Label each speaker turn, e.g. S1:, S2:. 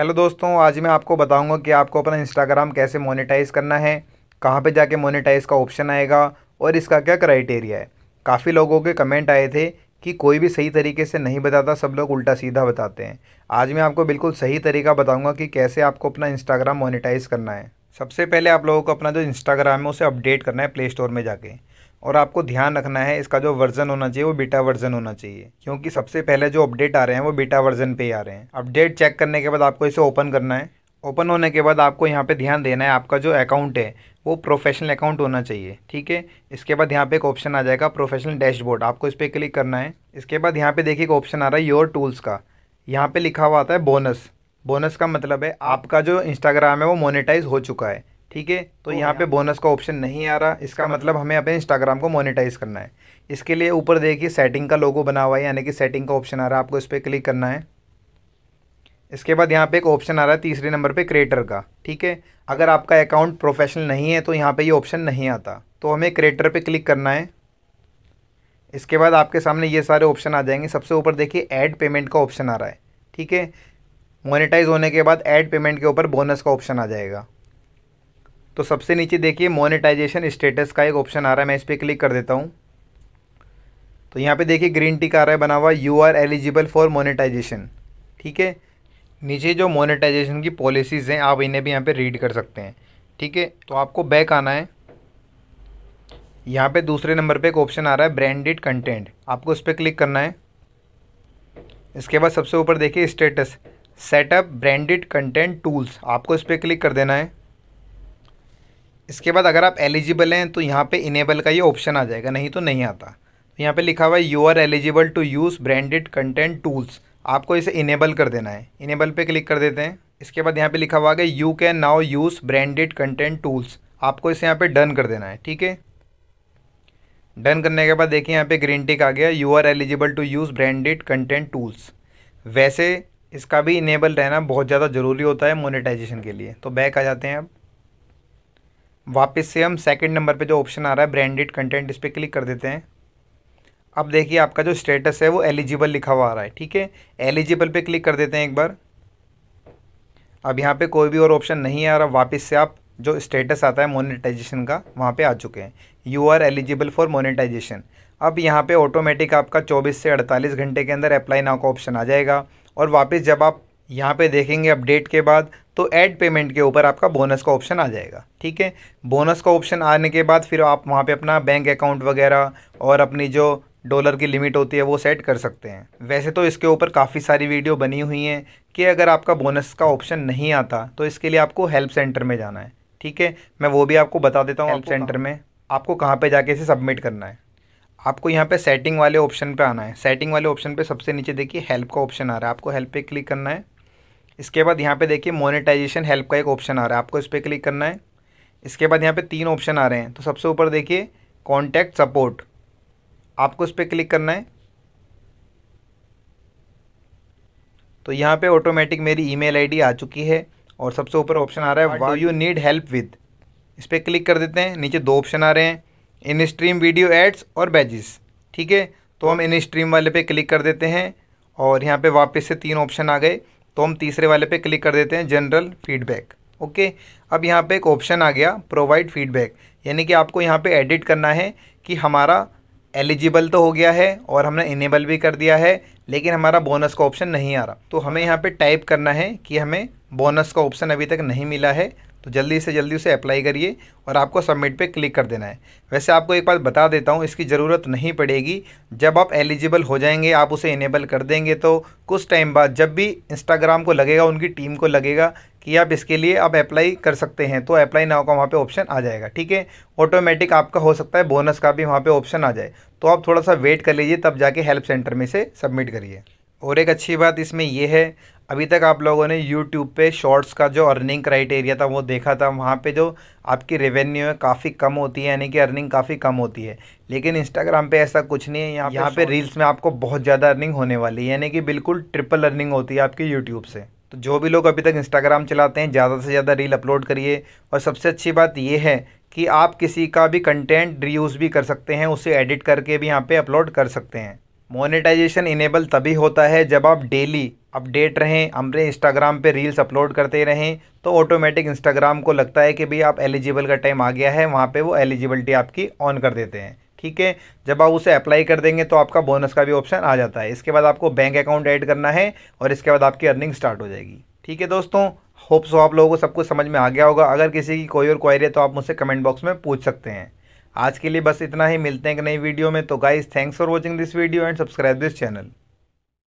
S1: Hello दोस्तों आज मैं आपको बताऊंगा कि आपको अपना इंस्टाग्राम कैसे मोनेटाइज करना है कहाँ पे जाके मोनेटाइज का ऑप्शन आएगा और इसका क्या क्राइटेरिया है काफ़ी लोगों के कमेंट आए थे कि कोई भी सही तरीके से नहीं बताता सब लोग उल्टा सीधा बताते हैं आज मैं आपको बिल्कुल सही तरीका बताऊँगा कि कैसे आपको अपना इंस्टाग्राम मोनिटाइज करना है सबसे पहले आप लोगों को अपना जो इंस्टाग्राम है उसे अपडेट करना है प्ले स्टोर में जाके और आपको ध्यान रखना है इसका जो वर्जन होना चाहिए वो बीटा वर्जन होना चाहिए क्योंकि सबसे पहले जो अपडेट आ रहे हैं वो बीटा वर्जन पे ही आ रहे हैं अपडेट चेक करने के बाद आपको इसे ओपन करना है ओपन होने के बाद आपको यहाँ पे ध्यान देना है आपका जो अकाउंट है वो प्रोफेशनल अकाउंट होना चाहिए ठीक है इसके बाद यहाँ पे एक ऑप्शन आ जाएगा प्रोफेशनल डैशबोर्ड आपको इस पर क्लिक करना है इसके बाद यहाँ पे देखिए एक ऑप्शन आ रहा है योर टूल्स का यहाँ पे लिखा हुआ आता है बोनस बोनस का मतलब है आपका जो इंस्टाग्राम है वो मोनेटाइज हो चुका है ठीक है तो यहाँ पे बोनस हाँ। का ऑप्शन नहीं आ रहा इसका मतलब हमें अपने इंस्टाग्राम को मोनिटाइज करना है इसके लिए ऊपर देखिए सेटिंग का लोगो बना हुआ है यानी कि सेटिंग का ऑप्शन आ रहा है आपको इस पर क्लिक करना है इसके बाद यहाँ पे एक ऑप्शन आ रहा है तीसरे नंबर पे क्रिएटर का ठीक है अगर आपका अकाउंट प्रोफेशनल नहीं है तो यहाँ पे ये ऑप्शन नहीं आता तो हमें क्रिएटर पे क्लिक करना है इसके बाद आपके सामने ये सारे ऑप्शन आ जाएंगे सबसे ऊपर देखिए ऐड पेमेंट का ऑप्शन आ रहा है ठीक है मोनेटाइज होने के बाद ऐड पेमेंट के ऊपर बोनस का ऑप्शन आ जाएगा तो सबसे नीचे देखिए मोनेटाइजेशन स्टेटस का एक ऑप्शन आ रहा है मैं इस पर क्लिक कर देता हूँ तो यहाँ पे देखिए ग्रीन टिक आ रहा है बना हुआ you are eligible for monetization ठीक है नीचे जो मोनेटाइजेशन की पॉलिसीज़ हैं आप इन्हें भी यहाँ पे रीड कर सकते हैं ठीक है तो आपको बैक आना है यहाँ पे दूसरे नंबर पे एक ऑप्शन आ रहा है ब्रांडेड कंटेंट आपको उस पर क्लिक करना है इसके बाद सबसे ऊपर देखिए status setup branded content tools आपको इस पर क्लिक कर देना है इसके बाद अगर आप एलिजिबल हैं तो यहाँ पे इनेबल का ये ऑप्शन आ जाएगा नहीं तो नहीं आता तो यहाँ पे लिखा हुआ है you are eligible to use branded content tools आपको इसे इनेबल कर देना है इनेबल पे क्लिक कर देते हैं इसके बाद यहाँ पे लिखा हुआ है you can now use branded content tools आपको इसे यहाँ पर डन कर देना है ठीक है डन करने के बाद देखिए यहाँ पर ग्रीन टिक आ गया you are eligible to use branded content tools वैसे इसका भी इनेबल रहना बहुत ज़्यादा ज़रूरी होता है मोनिटाइजेशन के लिए तो बैक आ जाते हैं अब वापस से हम सेकंड नंबर पे जो ऑप्शन आ रहा है ब्रांडेड कंटेंट इस पर क्लिक कर देते हैं अब देखिए आपका जो स्टेटस है वो एलिजिबल लिखा हुआ आ रहा है ठीक है एलिजिबल पे क्लिक कर देते हैं एक बार अब यहाँ पे कोई भी और ऑप्शन नहीं आ रहा वापस से आप जो स्टेटस आता है मोनिटाइजेशन का वहाँ पर आ चुके हैं you are eligible for monetization अब यहाँ पर ऑटोमेटिक आपका चौबीस से अड़तालीस घंटे के अंदर अप्लाई नाउ का ऑप्शन आ जाएगा और वापस जब आप यहाँ पे देखेंगे अपडेट के बाद तो ऐड पेमेंट के ऊपर आपका बोनस का ऑप्शन आ जाएगा ठीक है बोनस का ऑप्शन आने के बाद फिर आप वहाँ पे अपना बैंक अकाउंट वगैरह और अपनी जो डॉलर की लिमिट होती है वो सेट कर सकते हैं वैसे तो इसके ऊपर काफ़ी सारी वीडियो बनी हुई हैं कि अगर आपका बोनस का ऑप्शन नहीं आता तो इसके लिए आपको हेल्प सेंटर में जाना है ठीक है मैं वो भी आपको बता देता हूँ हेल्प सेंटर में आपको कहाँ पर जाके इसे सबमिट करना है आपको यहाँ पे सेटिंग वाले ऑप्शन पे आना है सेटिंग वाले ऑप्शन पे सबसे नीचे देखिए हेल्प का ऑप्शन आ रहा है आपको हेल्प पे क्लिक करना है इसके बाद यहाँ पे देखिए मोनेटाइजेशन हेल्प का एक ऑप्शन आ रहा है आपको इस पर क्लिक करना है इसके बाद यहाँ पे तीन ऑप्शन आ रहे हैं तो सबसे ऊपर देखिए कॉन्टैक्ट सपोर्ट आपको इस पर क्लिक करना है तो यहाँ पे ऑटोमेटिक मेरी ईमेल आईडी आ चुकी है और सबसे ऊपर ऑप्शन आ रहा है why you need help with इस पर क्लिक कर देते हैं नीचे दो ऑप्शन आ रहे हैं इन स्ट्रीम वीडियो एड्स और बैजेस ठीक है तो हम इन स्ट्रीम वाले पे क्लिक कर देते हैं और यहाँ पे वापस से तीन ऑप्शन आ गए तो हम तीसरे वाले पे क्लिक कर देते हैं जनरल फीडबैक ओके अब यहाँ पे एक ऑप्शन आ गया प्रोवाइड फीडबैक यानी कि आपको यहाँ पे एडिट करना है कि हमारा एलिजिबल तो हो गया है और हमने इनेबल भी कर दिया है लेकिन हमारा बोनस का ऑप्शन नहीं आ रहा तो हमें यहाँ पे टाइप करना है कि हमें बोनस का ऑप्शन अभी तक नहीं मिला है तो जल्दी से जल्दी उसे अप्लाई करिए और आपको सबमिट पे क्लिक कर देना है वैसे आपको एक बात बता देता हूँ इसकी ज़रूरत नहीं पड़ेगी जब आप एलिजिबल हो जाएंगे आप उसे इनेबल कर देंगे तो कुछ टाइम बाद जब भी इंस्टाग्राम को लगेगा उनकी टीम को लगेगा कि आप इसके लिए आप अप्लाई कर सकते हैं तो अप्लाई नाव का वहाँ पर ऑप्शन आ जाएगा ठीक है ऑटोमेटिक आपका हो सकता है बोनस का भी वहाँ पर ऑप्शन आ जाए तो आप थोड़ा सा वेट कर लीजिए तब जाके हेल्प सेंटर में से सबमिट करिए और एक अच्छी बात इसमें यह है अभी तक आप लोगों ने यूट्यूब पे शॉर्ट्स का जो अर्निंग क्राइटेरिया था वो देखा था वहाँ पे जो आपकी रेवेन्यू है काफ़ी कम होती है यानी कि अर्निंग काफ़ी कम होती है लेकिन इंस्टाग्राम पे ऐसा कुछ नहीं है यहाँ यहाँ पे, रील्स में आपको बहुत ज़्यादा अर्निंग होने वाली है यानी कि बिल्कुल ट्रिपल अर्निंग होती है आपकी यूट्यूब से तो जो भी लोग अभी तक इंस्टाग्राम चलाते हैं ज़्यादा से ज़्यादा रील अपलोड करिए और सबसे अच्छी बात ये है कि आप किसी का भी कंटेंट रीयूज़ भी कर सकते हैं उसे एडिट करके भी यहाँ पर अपलोड कर सकते हैं मोनेटाइजेशन इनेबल तभी होता है जब आप डेली अपडेट रहें हमरे इंस्टाग्राम पे रील्स अपलोड करते रहें तो ऑटोमेटिक इंस्टाग्राम को लगता है कि भाई आप एलिजिबल का टाइम आ गया है वहाँ पे वो एलिजिबिलिटी आपकी ऑन कर देते हैं ठीक है जब आप उसे अप्लाई कर देंगे तो आपका बोनस का भी ऑप्शन आ जाता है इसके बाद आपको बैंक अकाउंट ऐड करना है और इसके बाद आपकी अर्निंग स्टार्ट हो जाएगी ठीक है दोस्तों होप्स आप लोगों को सब कुछ समझ में आ गया होगा अगर किसी की कोई और क्वायरी है तो आप मुझसे कमेंट बॉक्स में पूछ सकते हैं आज के लिए बस इतना ही मिलते हैं एक नई वीडियो में तो guys thanks for watching this video and subscribe this channel